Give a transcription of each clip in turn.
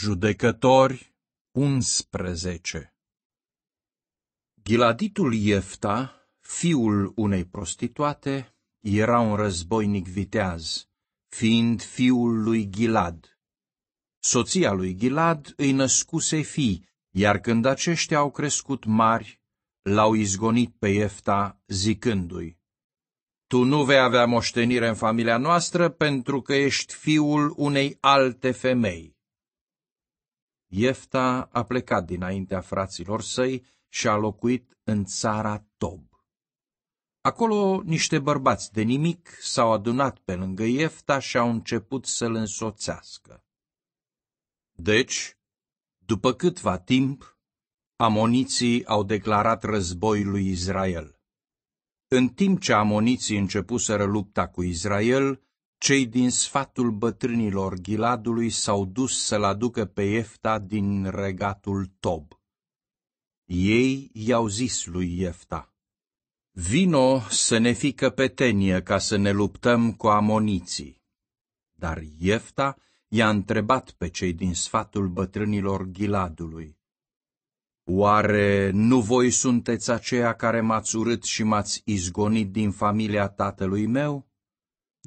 Judecători 11 Giladitul Iefta, fiul unei prostituate, era un războinic viteaz, fiind fiul lui Gilad. Soția lui Gilad îi născuse fii, iar când aceștia au crescut mari, l-au izgonit pe Iefta, zicându-i, Tu nu vei avea moștenire în familia noastră pentru că ești fiul unei alte femei. Iefta a plecat dinaintea fraților săi și a locuit în țara Tob. Acolo niște bărbați de nimic s-au adunat pe lângă Iefta și au început să-l însoțească. Deci, după câtva timp, amoniții au declarat război lui Israel. În timp ce amoniții începuseră lupta cu Israel, cei din sfatul bătrânilor Ghiladului s-au dus să-l aducă pe Efta din regatul Tob. Ei i-au zis lui Efta, Vino să ne fi căpetenie ca să ne luptăm cu amoniții. Dar Efta i-a întrebat pe cei din sfatul bătrânilor Ghiladului, Oare nu voi sunteți aceia care m-ați urât și m-ați izgonit din familia tatălui meu?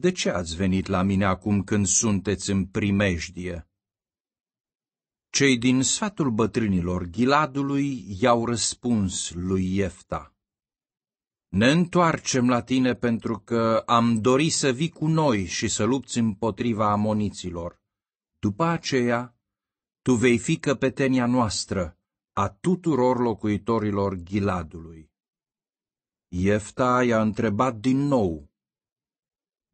de ce ați venit la mine acum când sunteți în primejdie? Cei din sfatul bătrânilor Giladului i-au răspuns lui Iefta. Ne întoarcem la tine pentru că am dorit să vii cu noi și să lupți împotriva amoniților. După aceea, tu vei fi căpetenia noastră, a tuturor locuitorilor Giladului. Iefta i-a întrebat din nou,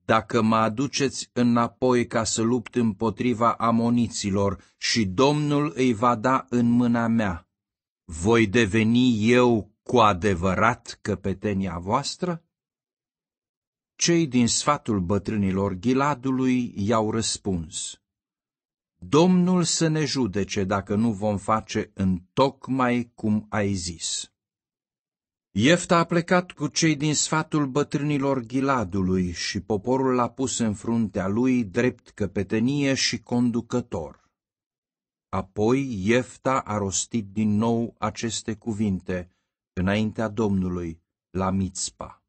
dacă mă aduceți înapoi ca să lupt împotriva amoniților și Domnul îi va da în mâna mea, voi deveni eu cu adevărat căpetenia voastră? Cei din sfatul bătrânilor Giladului i-au răspuns, Domnul să ne judece dacă nu vom face în tocmai cum ai zis. Iefta a plecat cu cei din sfatul bătrânilor Ghiladului și poporul l-a pus în fruntea lui drept căpetenie și conducător. Apoi Iefta a rostit din nou aceste cuvinte înaintea Domnului la Mitzpa.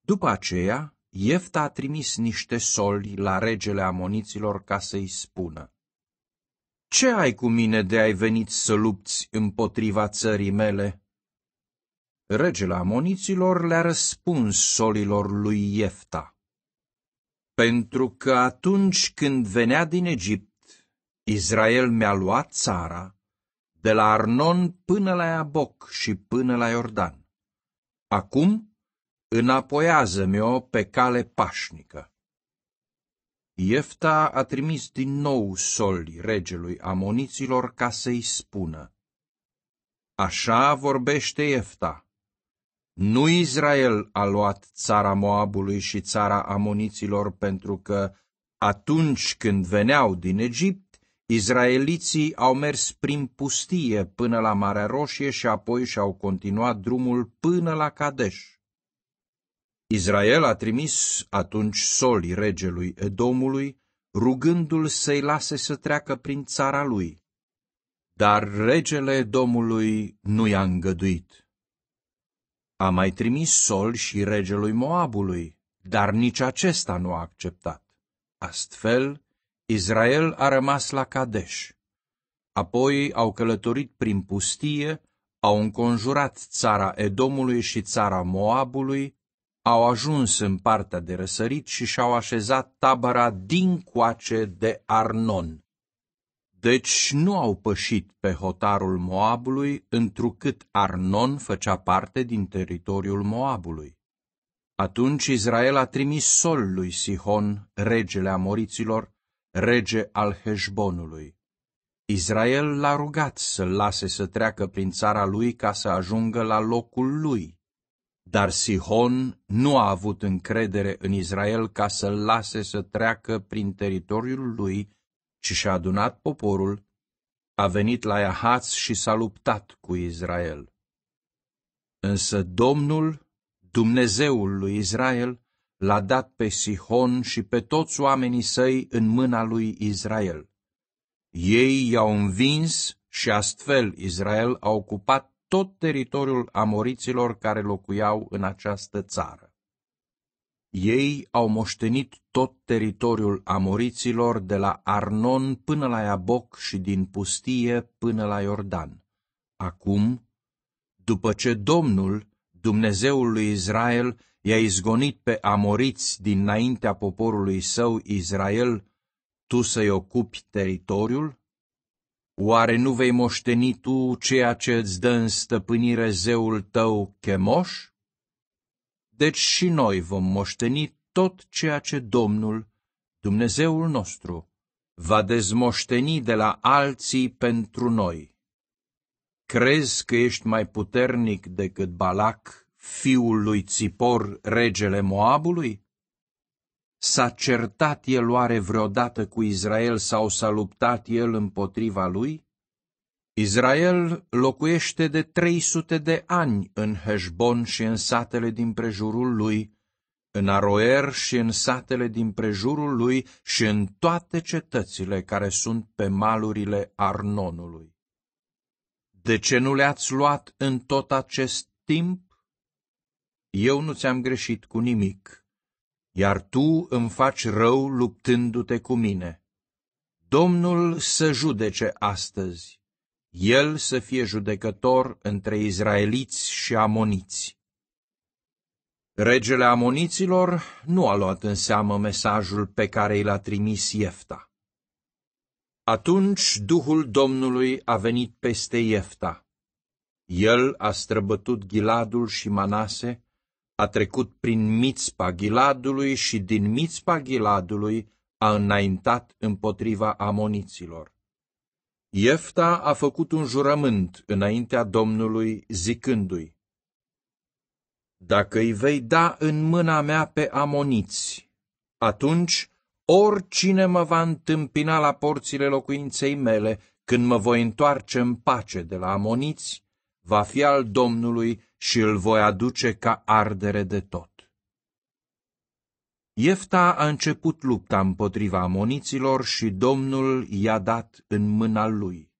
După aceea, Iefta a trimis niște soli la regele amoniților ca să-i spună. Ce ai cu mine de ai venit să lupți împotriva țării mele?" regele amoniților le-a răspuns solilor lui Iefta. Pentru că atunci când venea din Egipt, Israel mi-a luat țara, de la Arnon până la Iaboc și până la Iordan. Acum înapoiază-mi-o pe cale pașnică. Iefta a trimis din nou soli regelui amoniților ca să-i spună. Așa vorbește Iefta. Nu Israel a luat țara Moabului și țara Amoniților pentru că atunci când veneau din Egipt, Israeliții au mers prin pustie până la Marea Roșie și apoi și-au continuat drumul până la Cadeș. Israel a trimis atunci soli regelui Edomului, rugându-l să-i lase să treacă prin țara lui. Dar regele Edomului nu i-a îngăduit. A mai trimis sol și regelui Moabului, dar nici acesta nu a acceptat. Astfel, Israel a rămas la Cadeș. Apoi au călătorit prin pustie, au înconjurat țara Edomului și țara Moabului, au ajuns în partea de răsărit și și-au așezat tabăra din coace de Arnon. Deci nu au pășit pe hotarul Moabului, întrucât Arnon făcea parte din teritoriul Moabului. Atunci Israel a trimis sol lui Sihon, regele Amoriților, rege al Heșbonului. Israel l-a rugat să-l lase să treacă prin țara lui ca să ajungă la locul lui. Dar Sihon nu a avut încredere în Israel ca să-l lase să treacă prin teritoriul lui, ci și-a adunat poporul, a venit la Iahaț și s-a luptat cu Israel. Însă Domnul, Dumnezeul lui Israel, l-a dat pe Sihon și pe toți oamenii săi în mâna lui Israel. Ei i-au învins și astfel Israel a ocupat tot teritoriul amoriților care locuiau în această țară. Ei au moștenit tot teritoriul amoriților de la Arnon până la Iaboc și din pustie până la Iordan. Acum, după ce Domnul, Dumnezeul lui Israel, i-a izgonit pe amoriți dinaintea poporului său Israel, tu să-i ocupi teritoriul? Oare nu vei moșteni tu ceea ce îți dă în stăpânire zeul tău Chemoș? Deci și noi vom moșteni tot ceea ce Domnul, Dumnezeul nostru, va dezmoșteni de la alții pentru noi. Crezi că ești mai puternic decât Balac, fiul lui Țipor, regele Moabului? S-a certat el oare vreodată cu Israel sau s-a luptat el împotriva lui? Israel locuiește de 300 de ani în Heșbon și în satele din prejurul lui, în Aroer și în satele din prejurul lui și în toate cetățile care sunt pe malurile Arnonului. De ce nu le-ați luat în tot acest timp? Eu nu ți-am greșit cu nimic, iar tu îmi faci rău luptându-te cu mine. Domnul să judece astăzi el să fie judecător între izraeliți și amoniți. Regele amoniților nu a luat în seamă mesajul pe care i l-a trimis Iefta. Atunci Duhul Domnului a venit peste Iefta. El a străbătut Ghiladul și Manase, a trecut prin mițpa Ghiladului și din mițpa Ghiladului a înaintat împotriva amoniților. Iefta a făcut un jurământ înaintea Domnului, zicându-i, Dacă îi vei da în mâna mea pe amoniți, atunci oricine mă va întâmpina la porțile locuinței mele, când mă voi întoarce în pace de la amoniți, va fi al Domnului și îl voi aduce ca ardere de tot. Iefta a început lupta împotriva amoniților și Domnul i-a dat în mâna lui.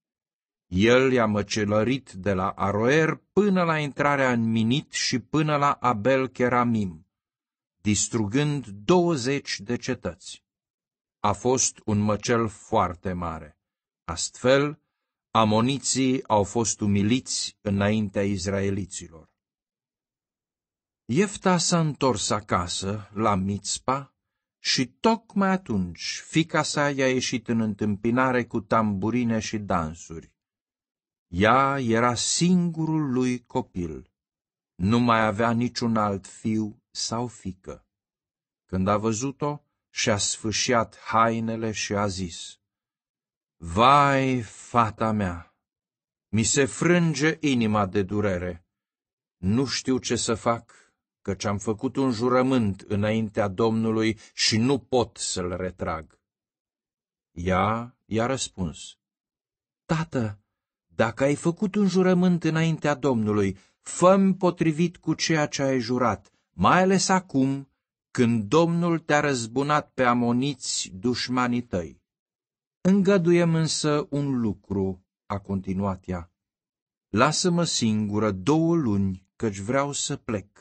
El i-a măcelărit de la Aroer până la intrarea în Minit și până la Abel Keramim, distrugând douăzeci de cetăți. A fost un măcel foarte mare. Astfel, amoniții au fost umiliți înaintea izraeliților. Iefta s-a întors acasă, la Mitzpa, și tocmai atunci fica sa i-a ieșit în întâmpinare cu tamburine și dansuri. Ea era singurul lui copil. Nu mai avea niciun alt fiu sau fică. Când a văzut-o, și-a sfâșiat hainele și a zis, Vai, fata mea, mi se frânge inima de durere. Nu știu ce să fac căci am făcut un jurământ înaintea Domnului și nu pot să-l retrag. Ea i-a răspuns, Tată, dacă ai făcut un jurământ înaintea Domnului, fă potrivit cu ceea ce ai jurat, mai ales acum, când Domnul te-a răzbunat pe amoniți dușmanii tăi. Îngăduiem însă un lucru, a continuat ea. Lasă-mă singură două luni, căci vreau să plec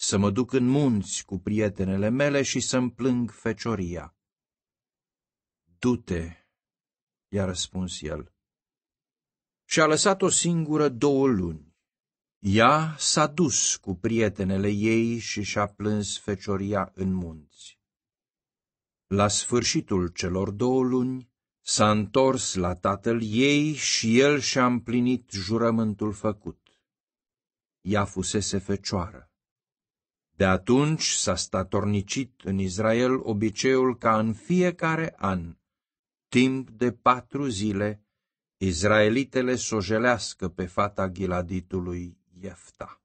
să mă duc în munți cu prietenele mele și să-mi plâng fecioria. Du-te, i-a răspuns el. Și a lăsat-o singură două luni. Ea s-a dus cu prietenele ei și și-a plâns fecioria în munți. La sfârșitul celor două luni, s-a întors la tatăl ei și el și-a împlinit jurământul făcut. Ea fusese fecioară. De atunci s-a statornicit în Israel obiceiul ca în fiecare an, timp de patru zile, izraelitele sojelească pe fata Giladitului Iefta.